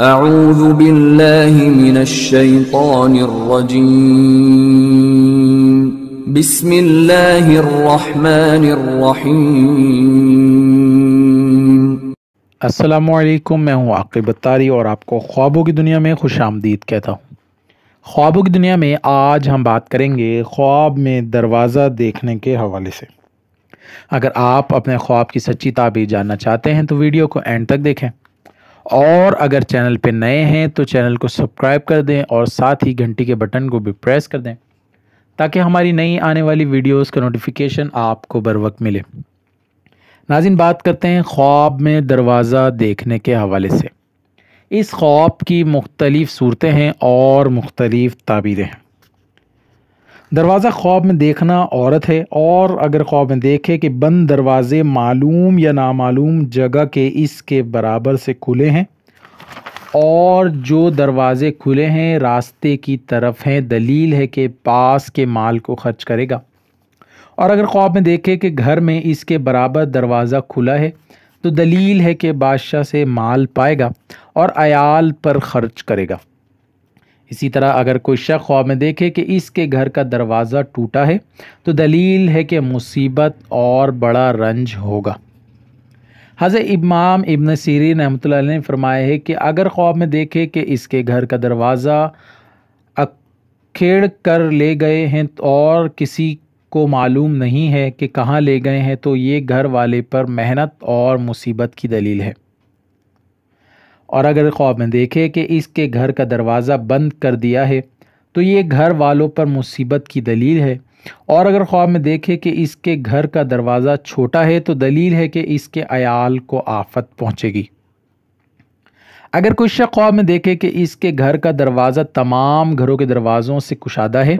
أعوذ بالله من الشيطان الرجيم بسم الله الرحمن الرحيم असलकुम मैं हूं आकिब तारी और आपको ख्वाबों की दुनिया में खुश आमदीद कहता हूं ख्वाबों की दुनिया में आज हम बात करेंगे ख्वाब में दरवाज़ा देखने के हवाले से अगर आप अपने ख्वाब की सच्ची ताबीर जानना चाहते हैं तो वीडियो को एंड तक देखें और अगर चैनल पे नए हैं तो चैनल को सब्सक्राइब कर दें और साथ ही घंटी के बटन को भी प्रेस कर दें ताकि हमारी नई आने वाली वीडियोस का नोटिफिकेशन आपको बर वक्त मिले नाजिन बात करते हैं ख्वाब में दरवाज़ा देखने के हवाले से इस ख्वाब की मुख्तलिफ़ सूरतें हैं और मुख्तलिफ़ ताबीरें हैं दरवाज़ा ख्वाब में देखना औरत है और अगर ख्वाब में देखे कि बंद दरवाज़े मालूम या नामालूम जगह के इसके बराबर से खुले हैं और जो दरवाज़े खुले हैं रास्ते की तरफ हैं दलील है कि पास के माल को खर्च करेगा और अगर ख्वाब में देखे कि घर में इसके बराबर दरवाज़ा खुला है तो दलील है कि बादशाह से माल पाएगा और अयाल पर खर्च करेगा इसी तरह अगर कोई शक ख्वाब में देखे कि इसके घर का दरवाज़ा टूटा है तो दलील है कि मुसीबत और बड़ा रंज होगा हज़र इमाम इबन सीरी रहमत ने फरमाया है कि अगर ख्वाब में देखे कि इसके घर का दरवाज़ा अखेड़ कर ले गए हैं और किसी को मालूम नहीं है कि कहाँ ले गए हैं तो ये घर वाले पर मेहनत और मुसीबत की दलील है और अगर ख्वाब में देखे कि इसके घर का दरवाज़ा बंद कर दिया है तो ये घर वालों पर मुसीबत की दलील है और अगर ख्वाब में देखे कि इसके घर का दरवाज़ा छोटा है तो दलील है कि इसके अयाल को आफत पहुँचेगी अगर कोई शक ख्वाब में देखे कि इसके घर का दरवाज़ा तमाम घरों के दरवाज़ों से कुशादा है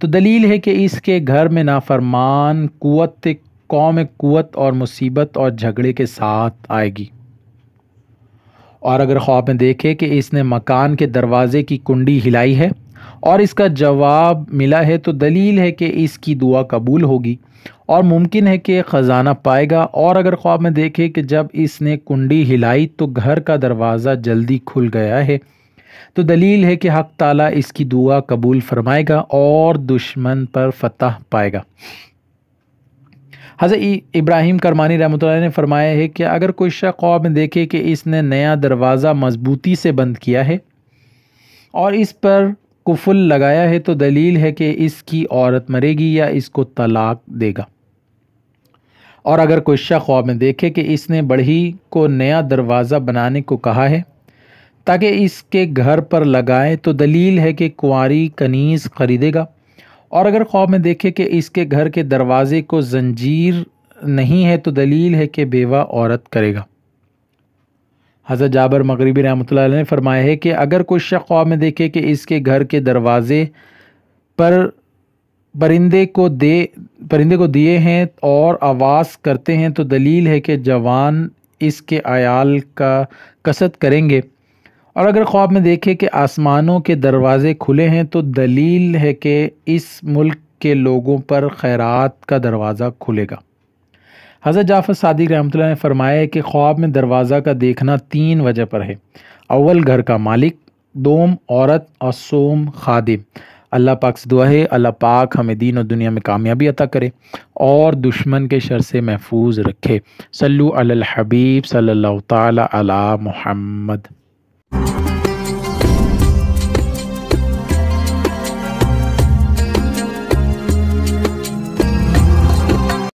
तो दलील है कि इसके घर में नाफरमान कुत कौम कुत और मुसीबत और झगड़े के साथ आएगी और अगर ख्वाब में देखे कि इसने मकान के दरवाज़े की कुंडी हिलाई है और इसका जवाब मिला है तो दलील है कि इसकी दुआ कबूल होगी और मुमकिन है कि ख़जाना पाएगा और अगर ख्वाब में देखे कि जब इसने कुंडी हिलाई तो घर का दरवाज़ा जल्दी खुल गया है तो दलील है कि हक़ ताला इसकी दुआ कबूल फरमाएगा और दुश्मन पर फतह पाएगा हज़रत इब्राहिम करमानी रहमत ने फरमाया है कि अगर कोई ख़्वाब में देखे कि इसने नया दरवाज़ा मजबूती से बंद किया है और इस पर कुफुल लगाया है तो दलील है कि इसकी औरत मरेगी या इसको तलाक देगा और अगर कोई शख्स ख्वाब में देखे कि इसने बढ़ी को नया दरवाज़ा बनाने को कहा है ताकि इसके घर पर लगाएँ तो दलील है कि कुंवारी कनीज़ ख़रीदेगा और अगर ख्वाब में देखे कि इसके घर के दरवाज़े को जंजीर नहीं है तो दलील है कि बेवा औरत करेगा हज़रत जाबर मगरबी रहमत ने फरमाया है कि अगर कोई शक ख्वाब में देखे कि इसके घर के दरवाज़े पर परिंदे को दे परिंदे को दिए हैं और आवाज़ करते हैं तो दलील है कि जवान इसके आयाल का कसद करेंगे और अगर ख्वाब में देखे कि आसमानों के दरवाज़े खुले हैं तो दलील है कि इस मुल्क के लोगों पर खैरात का दरवाज़ा खुलेगा हज़रत जाफ़र सादिक रहमत ने फरमाया है कि ख्वाब में दरवाज़ा का देखना तीन वजह पर है अव्वल घर का मालिक दोम औरत और सोम खादिम अल्लाह पाक से दुआ है अल्लाह पाक हमें दीन और दुनिया में कामयाबी अता करे और दुश्मन के शर से महफूज रखे सल्लु अल हबीब सल्लल्लाहु ताला अला Thank you.